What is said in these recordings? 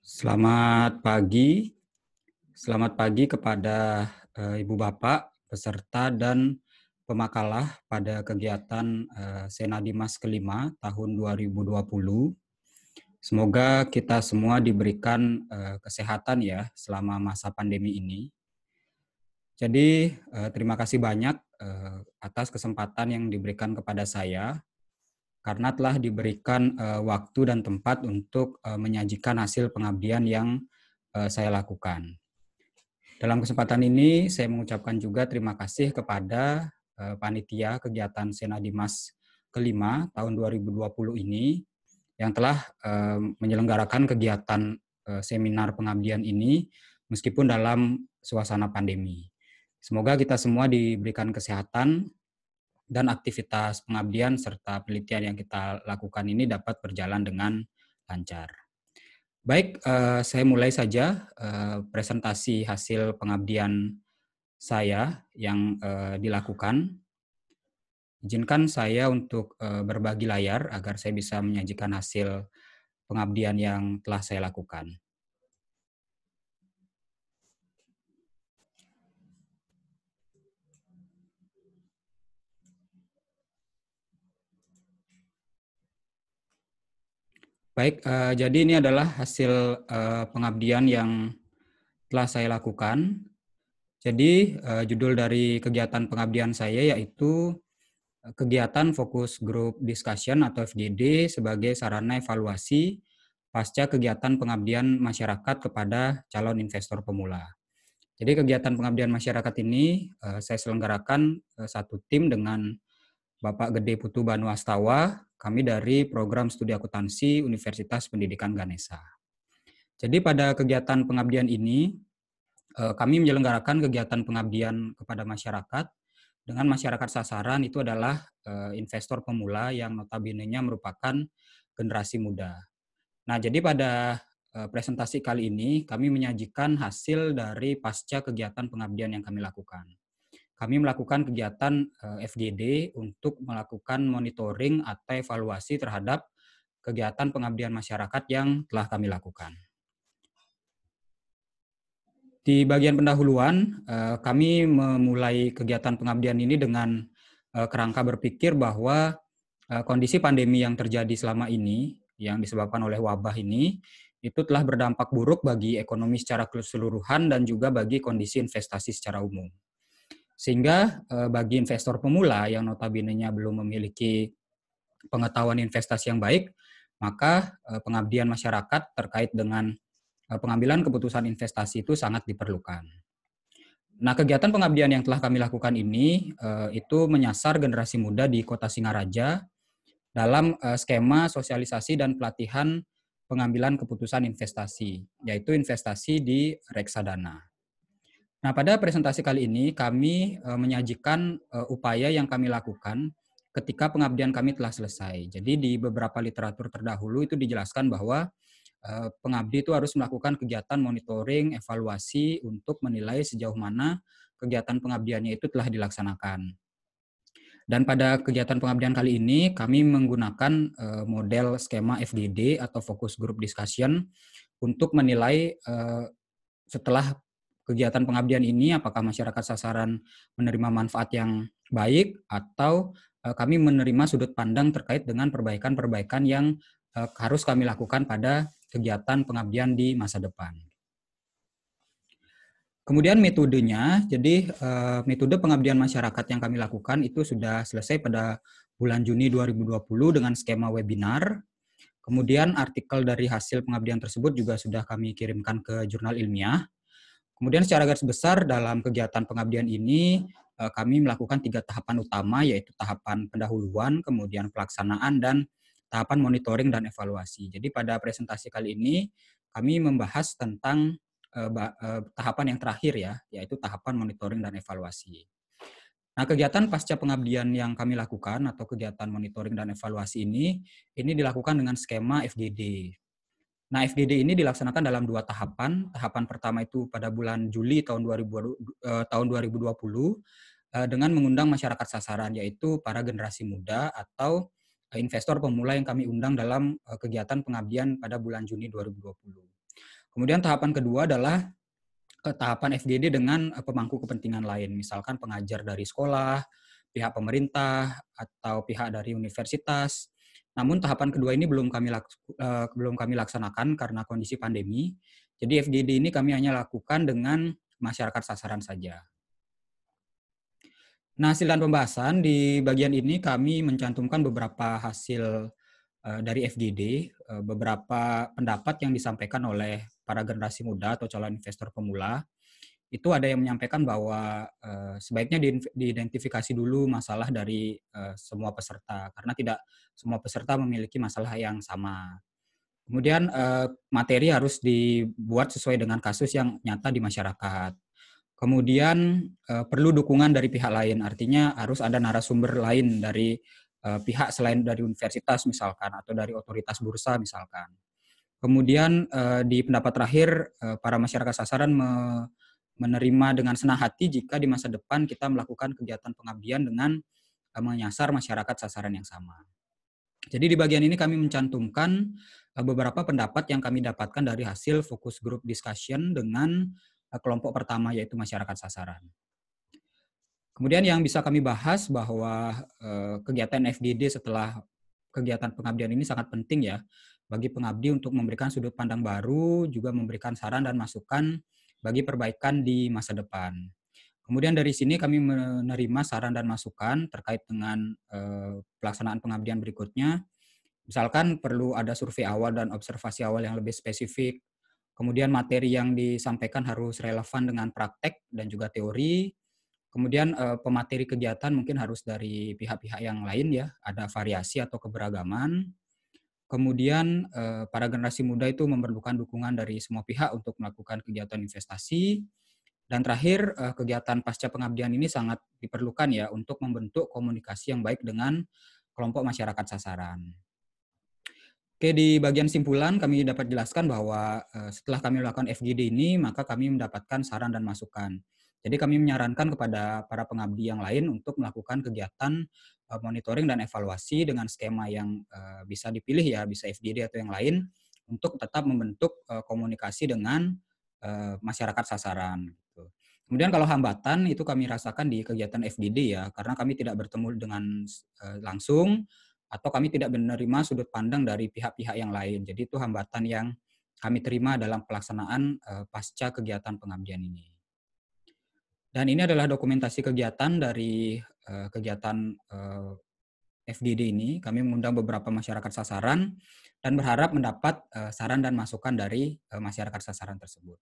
Selamat pagi. Selamat pagi kepada uh, Ibu Bapak, peserta dan pemakalah pada kegiatan uh, Sena Dimas kelima tahun 2020. Semoga kita semua diberikan uh, kesehatan ya selama masa pandemi ini. Jadi uh, terima kasih banyak uh, atas kesempatan yang diberikan kepada saya karena telah diberikan uh, waktu dan tempat untuk uh, menyajikan hasil pengabdian yang uh, saya lakukan. Dalam kesempatan ini saya mengucapkan juga terima kasih kepada uh, panitia kegiatan Sena Dimas kelima tahun 2020 ini yang telah uh, menyelenggarakan kegiatan uh, seminar pengabdian ini meskipun dalam suasana pandemi. Semoga kita semua diberikan kesehatan dan aktivitas pengabdian serta penelitian yang kita lakukan ini dapat berjalan dengan lancar. Baik, eh, saya mulai saja eh, presentasi hasil pengabdian saya yang eh, dilakukan. Izinkan saya untuk berbagi layar agar saya bisa menyajikan hasil pengabdian yang telah saya lakukan. Baik, uh, jadi ini adalah hasil uh, pengabdian yang telah saya lakukan. Jadi uh, judul dari kegiatan pengabdian saya yaitu kegiatan fokus grup discussion atau fdd sebagai sarana evaluasi pasca kegiatan pengabdian masyarakat kepada calon investor pemula. Jadi kegiatan pengabdian masyarakat ini uh, saya selenggarakan uh, satu tim dengan Bapak Gede Putu Banu kami dari Program Studi Akuntansi Universitas Pendidikan Ganesa. Jadi pada kegiatan pengabdian ini, eh, kami menyelenggarakan kegiatan pengabdian kepada masyarakat dengan masyarakat sasaran itu adalah eh, investor pemula yang notabene-nya merupakan generasi muda. Nah, jadi pada eh, presentasi kali ini kami menyajikan hasil dari pasca kegiatan pengabdian yang kami lakukan kami melakukan kegiatan eh, FGD untuk melakukan monitoring atau evaluasi terhadap kegiatan pengabdian masyarakat yang telah kami lakukan. Di bagian pendahuluan, eh, kami memulai kegiatan pengabdian ini dengan eh, kerangka berpikir bahwa kondisi pandemi yang terjadi selama ini, yang disebabkan oleh wabah ini, itu telah berdampak buruk bagi ekonomi secara keseluruhan dan juga bagi kondisi investasi secara umum. Sehingga eh, bagi investor pemula yang notabene belum memiliki pengetahuan investasi yang baik, maka eh, pengabdian masyarakat terkait dengan eh, pengambilan keputusan investasi itu sangat diperlukan. Nah, kegiatan pengabdian yang telah kami lakukan ini itu menyasar generasi muda di Kota Singaraja dalam skema sosialisasi dan pelatihan pengambilan keputusan investasi, yaitu investasi di reksadana. Nah, pada presentasi kali ini kami uh, menyajikan uh, upaya yang kami lakukan ketika pengabdian kami telah selesai. Jadi di beberapa literatur terdahulu itu dijelaskan bahwa uh, pengabdi itu harus melakukan kegiatan monitoring, evaluasi untuk menilai sejauh mana kegiatan pengabdiannya itu telah dilaksanakan. Dan pada kegiatan pengabdian kali ini kami menggunakan model skema FGD atau Focus Group Discussion untuk menilai setelah kegiatan pengabdian ini apakah masyarakat sasaran menerima manfaat yang baik atau eh, kami menerima sudut pandang terkait dengan perbaikan-perbaikan yang eh, harus kami lakukan pada kegiatan pengabdian di masa depan. Kemudian metodenya, jadi eh, metode pengabdian masyarakat yang kami lakukan itu sudah selesai pada bulan Juni 2020 dengan skema webinar. Kemudian artikel dari hasil pengabdian tersebut juga sudah kami kirimkan ke jurnal ilmiah Kemudian secara garis besar dalam kegiatan pengabdian ini eh, kami melakukan tiga tahapan utama yaitu tahapan pendahuluan, kemudian pelaksanaan dan tahapan monitoring dan evaluasi. Jadi pada presentasi kali ini kami membahas tentang eh, eh, tahapan yang terakhir ya, yaitu tahapan monitoring dan evaluasi. Nah, kegiatan pasca pengabdian yang kami lakukan atau kegiatan monitoring dan evaluasi ini ini dilakukan dengan skema FGD. Nah, FGD ini dilaksanakan dalam dua tahapan. Tahapan pertama itu pada bulan Juli tahun 2020, eh, tahun 2020 eh, dengan mengundang masyarakat sasaran yaitu para generasi muda atau eh, investor pemula yang kami undang dalam kegiatan pengabdian pada bulan Juni 2020. Kemudian tahapan kedua adalah tahapan FGD dengan pemangku kepentingan lain, misalkan pengajar dari sekolah, pihak pemerintah atau pihak dari universitas namun tahapan kedua ini belum kami uh, belum kami laksanakan karena kondisi pandemi. Jadi FGD ini kami hanya lakukan dengan masyarakat sasaran saja. Nah, hasil dan pembahasan di bagian ini kami mencantumkan beberapa hasil eh, dari FGD, eh, beberapa pendapat yang disampaikan oleh para generasi muda atau calon investor pemula, itu ada yang menyampaikan bahwa uh, sebaiknya diidentifikasi dulu masalah dari uh, semua peserta karena tidak semua peserta memiliki masalah yang sama. Kemudian uh, materi harus dibuat sesuai dengan kasus yang nyata di masyarakat. Kemudian uh, perlu dukungan dari pihak lain, artinya harus ada narasumber lain dari uh, pihak selain dari universitas misalkan atau dari otoritas bursa misalkan. Kemudian uh, di pendapat terakhir uh, para masyarakat sasaran me menerima dengan senang hati jika di masa depan kita melakukan kegiatan pengabdian dengan e, menyasar masyarakat sasaran yang sama. Jadi di bagian ini kami mencantumkan e, beberapa pendapat yang kami dapatkan dari hasil fokus group discussion dengan e, kelompok pertama yaitu masyarakat sasaran. Kemudian yang bisa kami bahas bahwa kegiatan FDD setelah kegiatan pengabdian ini sangat penting ya bagi pengabdi untuk memberikan sudut pandang baru, juga memberikan saran dan masukan bagi perbaikan di masa depan. Kemudian dari sini kami menerima saran dan masukan terkait dengan eh, pelaksanaan pengabdian berikutnya. Misalkan perlu ada survei awal dan observasi awal yang lebih spesifik. Kemudian materi yang disampaikan harus relevan dengan praktek dan juga teori. Kemudian eh, pemateri kegiatan mungkin harus dari pihak-pihak yang lain ya, ada variasi atau keberagaman. Kemudian eh, para generasi muda itu memerlukan dukungan dari semua pihak untuk melakukan kegiatan investasi. Dan terakhir, eh, kegiatan pasca pengabdian ini sangat diperlukan ya untuk membentuk komunikasi yang baik dengan kelompok masyarakat sasaran. Oke, di bagian simpulan kami dapat jelaskan bahwa eh, setelah kami melakukan FGD ini, maka kami mendapatkan saran dan masukan. Jadi kami menyarankan kepada para pengabdi yang lain untuk melakukan kegiatan eh, monitoring dan evaluasi dengan skema yang eh, bisa dipilih ya, bisa FGD atau yang lain untuk tetap membentuk eh, komunikasi dengan masyarakat sasaran. Gitu. Kemudian kalau hambatan itu kami rasakan di kegiatan FDD ya, karena kami tidak bertemu dengan langsung atau kami tidak menerima sudut pandang dari pihak-pihak yang lain. Jadi itu hambatan yang kami terima dalam pelaksanaan pasca kegiatan pengabdian ini. Dan ini adalah dokumentasi kegiatan dari uh, kegiatan uh, eh, FGD ini. Kami mengundang beberapa masyarakat sasaran dan berharap mendapat uh, saran dan masukan dari uh, masyarakat sasaran tersebut.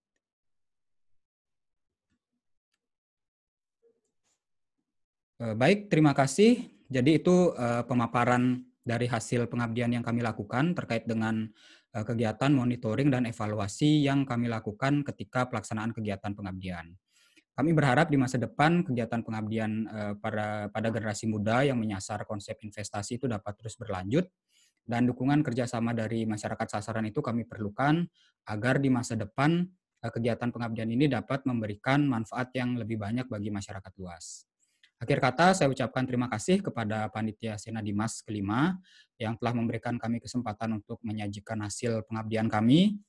Uh, baik, terima kasih. Jadi itu uh, pemaparan dari hasil pengabdian yang kami lakukan terkait dengan kegiatan monitoring dan evaluasi yang kami lakukan ketika pelaksanaan kegiatan pengabdian. Kami berharap di masa depan kegiatan pengabdian eh, para pada generasi muda yang menyasar konsep investasi itu dapat terus berlanjut dan dukungan kerjasama dari masyarakat sasaran itu kami perlukan agar di masa depan eh, kegiatan pengabdian ini dapat memberikan manfaat yang lebih banyak bagi masyarakat luas. Akhir kata, saya ucapkan terima kasih kepada Panitia Sena Dimas kelima yang telah memberikan kami kesempatan untuk menyajikan hasil pengabdian kami.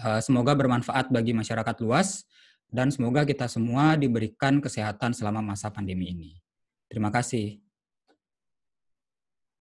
Eh, semoga bermanfaat bagi masyarakat luas dan semoga kita semua diberikan kesehatan selama masa pandemi ini. Terima kasih.